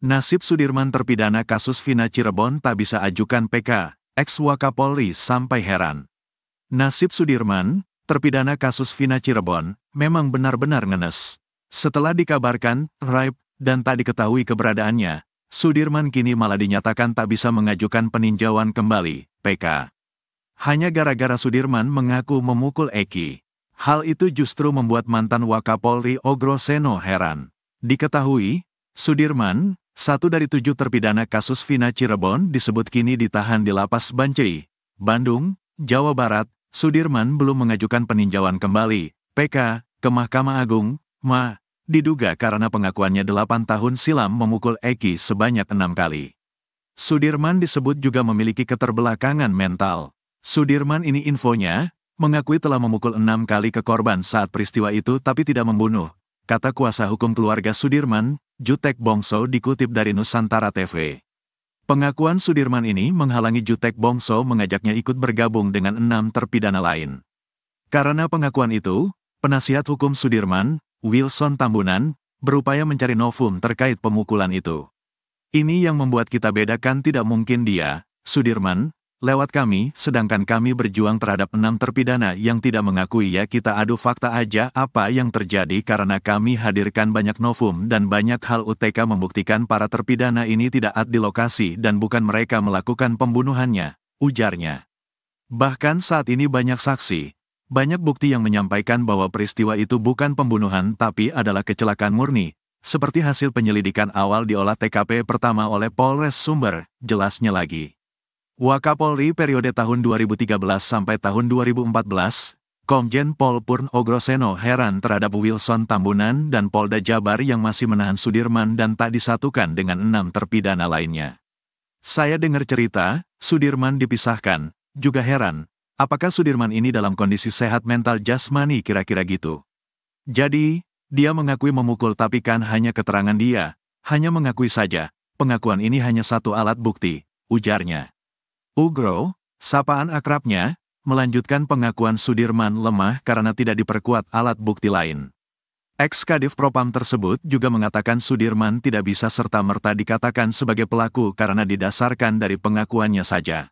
Nasib Sudirman terpidana kasus Vina Cirebon tak bisa ajukan PK, ex-Wakapolri sampai heran. Nasib Sudirman, terpidana kasus Vina Cirebon, memang benar-benar ngenes. Setelah dikabarkan, raib, dan tak diketahui keberadaannya, Sudirman kini malah dinyatakan tak bisa mengajukan peninjauan kembali, PK. Hanya gara-gara Sudirman mengaku memukul Eki. Hal itu justru membuat mantan Wakapolri Ogroseno heran. Diketahui, Sudirman, satu dari tujuh terpidana kasus Vina Cirebon disebut kini ditahan di Lapas Bancai, Bandung, Jawa Barat. Sudirman belum mengajukan peninjauan kembali, PK, ke Mahkamah Agung, MA, diduga karena pengakuannya 8 tahun silam memukul Eki sebanyak enam kali. Sudirman disebut juga memiliki keterbelakangan mental. Sudirman ini infonya, mengakui telah memukul enam kali ke korban saat peristiwa itu tapi tidak membunuh, kata kuasa hukum keluarga Sudirman, Jutek Bongso dikutip dari Nusantara TV. Pengakuan Sudirman ini menghalangi Jutek Bongso mengajaknya ikut bergabung dengan enam terpidana lain. Karena pengakuan itu, penasihat hukum Sudirman, Wilson Tambunan, berupaya mencari novum terkait pemukulan itu. Ini yang membuat kita bedakan tidak mungkin dia, Sudirman, lewat kami, sedangkan kami berjuang terhadap enam terpidana yang tidak mengakui ya kita adu fakta aja apa yang terjadi karena kami hadirkan banyak novum dan banyak hal UTK membuktikan para terpidana ini tidak ad di lokasi dan bukan mereka melakukan pembunuhannya, ujarnya. Bahkan saat ini banyak saksi, banyak bukti yang menyampaikan bahwa peristiwa itu bukan pembunuhan tapi adalah kecelakaan murni, seperti hasil penyelidikan awal diolah TKP pertama oleh Polres Sumber, jelasnya lagi. Wakapolri periode tahun 2013 sampai tahun 2014, Komjen Pol Purn Ogroseno heran terhadap Wilson Tambunan dan Polda Jabar yang masih menahan Sudirman dan tak disatukan dengan enam terpidana lainnya. Saya dengar cerita, Sudirman dipisahkan, juga heran, apakah Sudirman ini dalam kondisi sehat mental jasmani kira-kira gitu. Jadi, dia mengakui memukul tapi kan hanya keterangan dia, hanya mengakui saja, pengakuan ini hanya satu alat bukti, ujarnya. Ugro, sapaan akrabnya, melanjutkan pengakuan Sudirman lemah karena tidak diperkuat alat bukti lain. Ex-Kadif Propam tersebut juga mengatakan Sudirman tidak bisa serta-merta dikatakan sebagai pelaku karena didasarkan dari pengakuannya saja.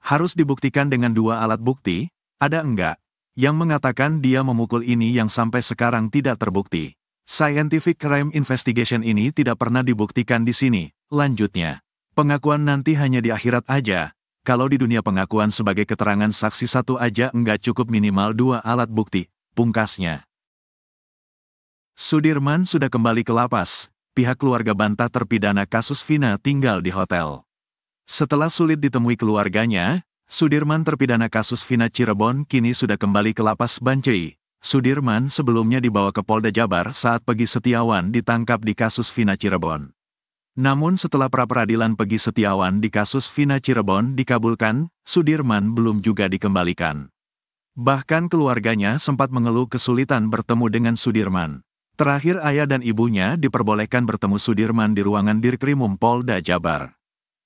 Harus dibuktikan dengan dua alat bukti, ada enggak, yang mengatakan dia memukul ini yang sampai sekarang tidak terbukti. Scientific crime investigation ini tidak pernah dibuktikan di sini, lanjutnya. Pengakuan nanti hanya di akhirat aja, kalau di dunia pengakuan sebagai keterangan saksi satu aja enggak cukup minimal dua alat bukti, pungkasnya. Sudirman sudah kembali ke lapas, pihak keluarga bantah terpidana kasus Vina tinggal di hotel. Setelah sulit ditemui keluarganya, Sudirman terpidana kasus Vina Cirebon kini sudah kembali ke lapas Bancai. Sudirman sebelumnya dibawa ke Polda Jabar saat Pegi Setiawan ditangkap di kasus Vina Cirebon. Namun setelah pra-peradilan Pegi Setiawan di kasus Vina Cirebon dikabulkan, Sudirman belum juga dikembalikan. Bahkan keluarganya sempat mengeluh kesulitan bertemu dengan Sudirman. Terakhir ayah dan ibunya diperbolehkan bertemu Sudirman di ruangan Dirkrimum Polda Jabar.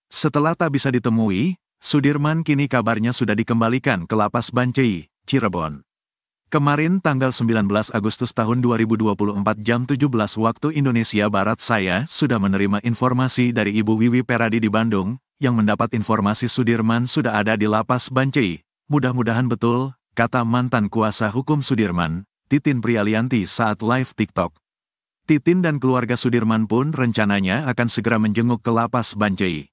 Setelah tak bisa ditemui, Sudirman kini kabarnya sudah dikembalikan ke Lapas Bancai, Cirebon. Kemarin tanggal 19 Agustus tahun 2024 jam 17 waktu Indonesia Barat saya sudah menerima informasi dari Ibu Wiwi Peradi di Bandung, yang mendapat informasi Sudirman sudah ada di Lapas Bancai. Mudah-mudahan betul, kata mantan kuasa hukum Sudirman, Titin Prialianti saat live TikTok. Titin dan keluarga Sudirman pun rencananya akan segera menjenguk ke Lapas Bancai.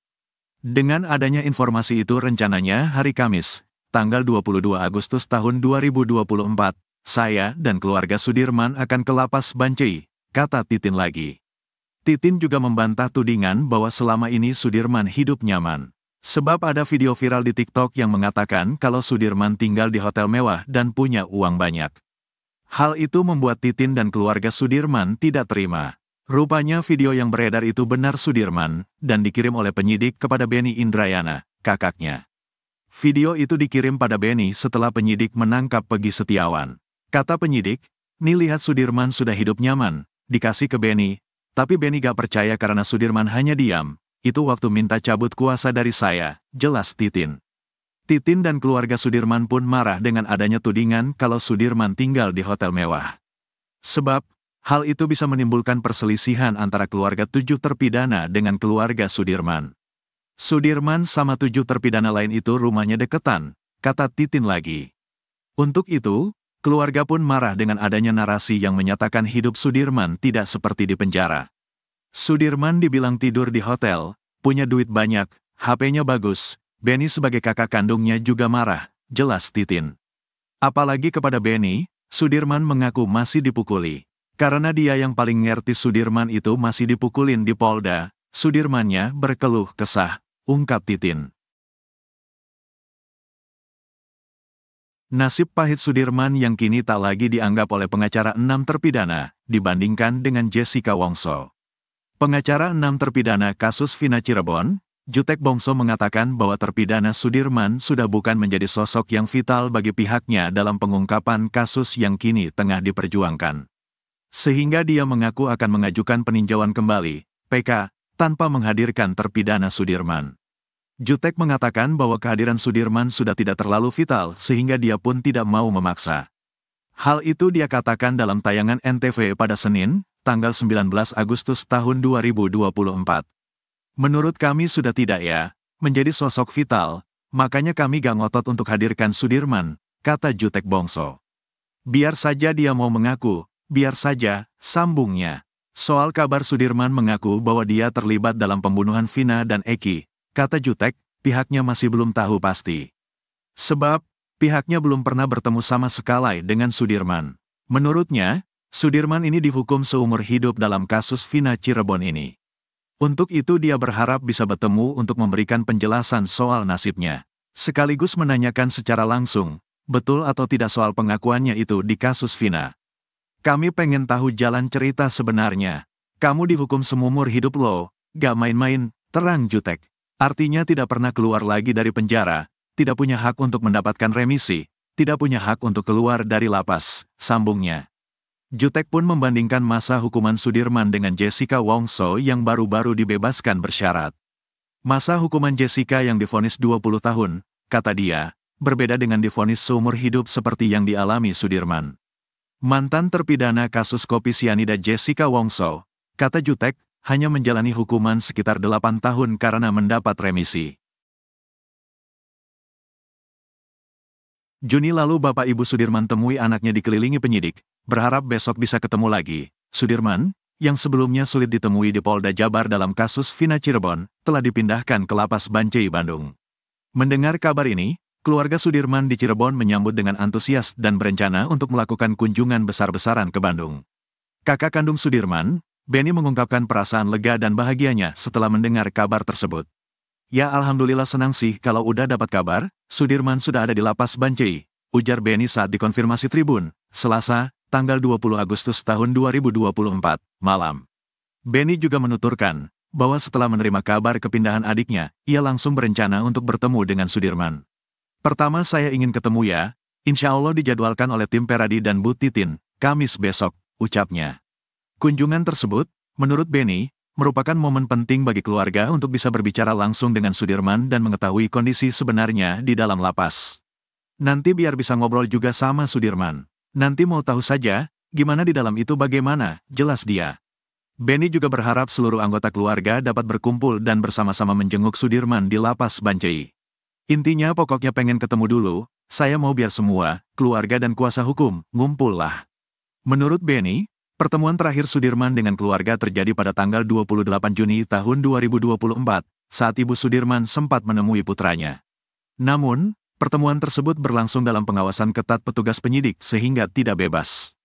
Dengan adanya informasi itu rencananya hari Kamis, tanggal 22 Agustus tahun 2024, saya dan keluarga Sudirman akan ke Lapas Bancai, kata Titin lagi. Titin juga membantah tudingan bahwa selama ini Sudirman hidup nyaman. Sebab ada video viral di TikTok yang mengatakan kalau Sudirman tinggal di hotel mewah dan punya uang banyak. Hal itu membuat Titin dan keluarga Sudirman tidak terima. Rupanya video yang beredar itu benar Sudirman, dan dikirim oleh penyidik kepada Benny Indrayana, kakaknya. Video itu dikirim pada Benny setelah penyidik menangkap Pegi Setiawan. Kata penyidik, Nih lihat Sudirman sudah hidup nyaman, dikasih ke Benny, tapi Benny gak percaya karena Sudirman hanya diam, itu waktu minta cabut kuasa dari saya, jelas Titin. Titin dan keluarga Sudirman pun marah dengan adanya tudingan kalau Sudirman tinggal di hotel mewah. Sebab, hal itu bisa menimbulkan perselisihan antara keluarga tujuh terpidana dengan keluarga Sudirman. Sudirman sama tujuh terpidana lain itu rumahnya deketan, kata Titin lagi. Untuk itu, keluarga pun marah dengan adanya narasi yang menyatakan hidup Sudirman tidak seperti di penjara. Sudirman dibilang tidur di hotel, punya duit banyak, HP-nya bagus, Benny sebagai kakak kandungnya juga marah, jelas Titin. Apalagi kepada Benny, Sudirman mengaku masih dipukuli. Karena dia yang paling ngerti Sudirman itu masih dipukulin di Polda, Sudirmannya berkeluh kesah ungkap Titin. Nasib pahit Sudirman yang kini tak lagi dianggap oleh pengacara enam terpidana dibandingkan dengan Jessica Wongso. Pengacara enam terpidana kasus Vina Cirebon, Jutek Bongso mengatakan bahwa terpidana Sudirman sudah bukan menjadi sosok yang vital bagi pihaknya dalam pengungkapan kasus yang kini tengah diperjuangkan. Sehingga dia mengaku akan mengajukan peninjauan kembali, PK, tanpa menghadirkan terpidana Sudirman. Jutek mengatakan bahwa kehadiran Sudirman sudah tidak terlalu vital sehingga dia pun tidak mau memaksa. Hal itu dia katakan dalam tayangan NTV pada Senin, tanggal 19 Agustus tahun 2024. Menurut kami sudah tidak ya, menjadi sosok vital, makanya kami gak ngotot untuk hadirkan Sudirman, kata Jutek Bongso. Biar saja dia mau mengaku, biar saja, sambungnya. Soal kabar Sudirman mengaku bahwa dia terlibat dalam pembunuhan Vina dan Eki, Kata Jutek, pihaknya masih belum tahu pasti. Sebab, pihaknya belum pernah bertemu sama sekali dengan Sudirman. Menurutnya, Sudirman ini dihukum seumur hidup dalam kasus Vina Cirebon ini. Untuk itu dia berharap bisa bertemu untuk memberikan penjelasan soal nasibnya. Sekaligus menanyakan secara langsung, betul atau tidak soal pengakuannya itu di kasus Vina. Kami pengen tahu jalan cerita sebenarnya. Kamu dihukum seumur hidup lo, gak main-main, terang Jutek. Artinya tidak pernah keluar lagi dari penjara, tidak punya hak untuk mendapatkan remisi, tidak punya hak untuk keluar dari lapas, sambungnya. Jutek pun membandingkan masa hukuman Sudirman dengan Jessica Wongso yang baru-baru dibebaskan bersyarat. Masa hukuman Jessica yang difonis 20 tahun, kata dia, berbeda dengan difonis seumur hidup seperti yang dialami Sudirman. Mantan terpidana kasus kopi sianida Jessica Wongso, kata Jutek, hanya menjalani hukuman sekitar 8 tahun karena mendapat remisi. Juni lalu Bapak Ibu Sudirman temui anaknya dikelilingi penyidik, berharap besok bisa ketemu lagi. Sudirman, yang sebelumnya sulit ditemui di Polda Jabar dalam kasus Vina Cirebon, telah dipindahkan ke Lapas Bancai, Bandung. Mendengar kabar ini, keluarga Sudirman di Cirebon menyambut dengan antusias dan berencana untuk melakukan kunjungan besar-besaran ke Bandung. Kakak kandung Sudirman, Benny mengungkapkan perasaan lega dan bahagianya setelah mendengar kabar tersebut. Ya Alhamdulillah senang sih kalau udah dapat kabar, Sudirman sudah ada di lapas Bancai, ujar Benny saat dikonfirmasi Tribun, Selasa, tanggal 20 Agustus tahun 2024, malam. Benny juga menuturkan, bahwa setelah menerima kabar kepindahan adiknya, ia langsung berencana untuk bertemu dengan Sudirman. Pertama saya ingin ketemu ya, insya Allah dijadwalkan oleh tim Peradi dan Bu Titin, Kamis besok, ucapnya. Kunjungan tersebut, menurut Benny, merupakan momen penting bagi keluarga untuk bisa berbicara langsung dengan Sudirman dan mengetahui kondisi sebenarnya di dalam lapas. Nanti biar bisa ngobrol juga sama Sudirman. Nanti mau tahu saja, gimana di dalam itu bagaimana, jelas dia. Benny juga berharap seluruh anggota keluarga dapat berkumpul dan bersama-sama menjenguk Sudirman di lapas Banjai. Intinya pokoknya pengen ketemu dulu, saya mau biar semua, keluarga dan kuasa hukum, ngumpul lah. Menurut Benny, Pertemuan terakhir Sudirman dengan keluarga terjadi pada tanggal 28 Juni tahun 2024, saat Ibu Sudirman sempat menemui putranya. Namun, pertemuan tersebut berlangsung dalam pengawasan ketat petugas penyidik sehingga tidak bebas.